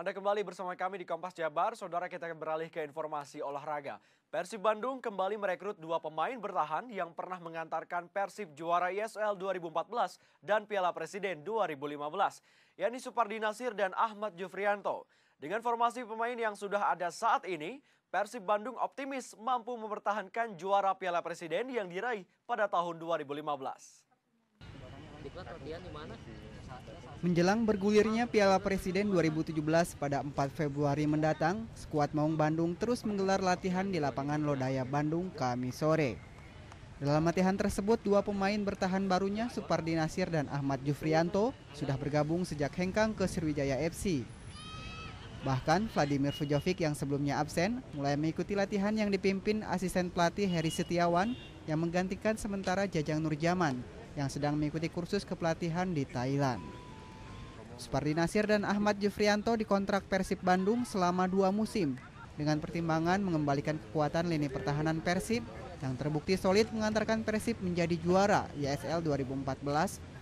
Anda kembali bersama kami di Kompas Jabar, saudara kita beralih ke informasi olahraga. Persib Bandung kembali merekrut dua pemain bertahan yang pernah mengantarkan Persib juara ISL e 2014 dan Piala Presiden 2015, yakni Supardi Nasir dan Ahmad Jufrianto. Dengan formasi pemain yang sudah ada saat ini, Persib Bandung optimis mampu mempertahankan juara Piala Presiden yang diraih pada tahun 2015. Menjelang bergulirnya Piala Presiden 2017 pada 4 Februari mendatang, skuad Maung Bandung terus menggelar latihan di lapangan Lodaya Bandung kami sore. Dalam latihan tersebut, dua pemain bertahan barunya Supardi Nasir dan Ahmad Jufrianto sudah bergabung sejak hengkang ke Sriwijaya FC. Bahkan Vladimir Fujovic yang sebelumnya absen mulai mengikuti latihan yang dipimpin asisten pelatih Heri Setiawan yang menggantikan sementara Jajang Nurjaman yang sedang mengikuti kursus kepelatihan di Thailand. Seperti Nasir dan Ahmad Jufrianto dikontrak Persib Bandung selama dua musim dengan pertimbangan mengembalikan kekuatan lini pertahanan Persib yang terbukti solid mengantarkan Persib menjadi juara ISL 2014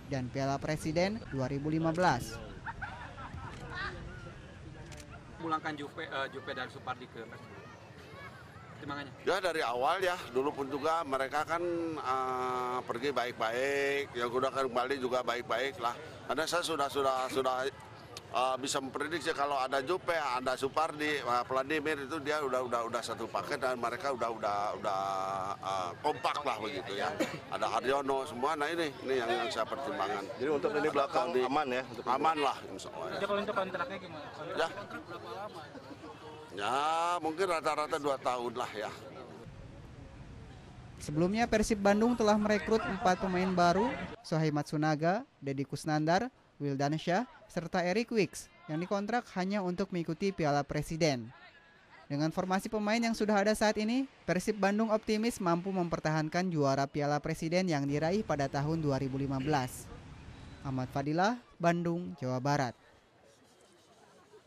dan Piala Presiden 2015. Pulangkan Jupe, uh, eh, Jupe dan Supardi ke Persib timbangannya? Ya dari awal ya, dulu pun juga mereka kan uh, pergi baik-baik, yang sudah kembali kan juga baik-baik lah. Karena saya sudah sudah sudah uh, bisa memprediksi kalau ada Jupe, ada Supardi, uh, Vladimir itu dia udah udah udah satu paket dan mereka udah udah udah uh, kompak lah begitu ya. Ada Haryono semua, nah ini ini yang, yang saya pertimbangkan. Jadi untuk ini belakang aman ya? Untuk aman lah Jadi Allah. Ya. Kalau untuk kontraknya gimana? Ya. Kontrak berapa lama? Ya mungkin rata-rata dua tahun lah ya. Sebelumnya Persib Bandung telah merekrut empat pemain baru, Sohaimat Matsunaga, Deddy Kusnandar, Wildan Syah, serta Eric Wicks yang dikontrak hanya untuk mengikuti Piala Presiden. Dengan formasi pemain yang sudah ada saat ini, Persib Bandung optimis mampu mempertahankan juara Piala Presiden yang diraih pada tahun 2015. Ahmad Fadilah, Bandung, Jawa Barat.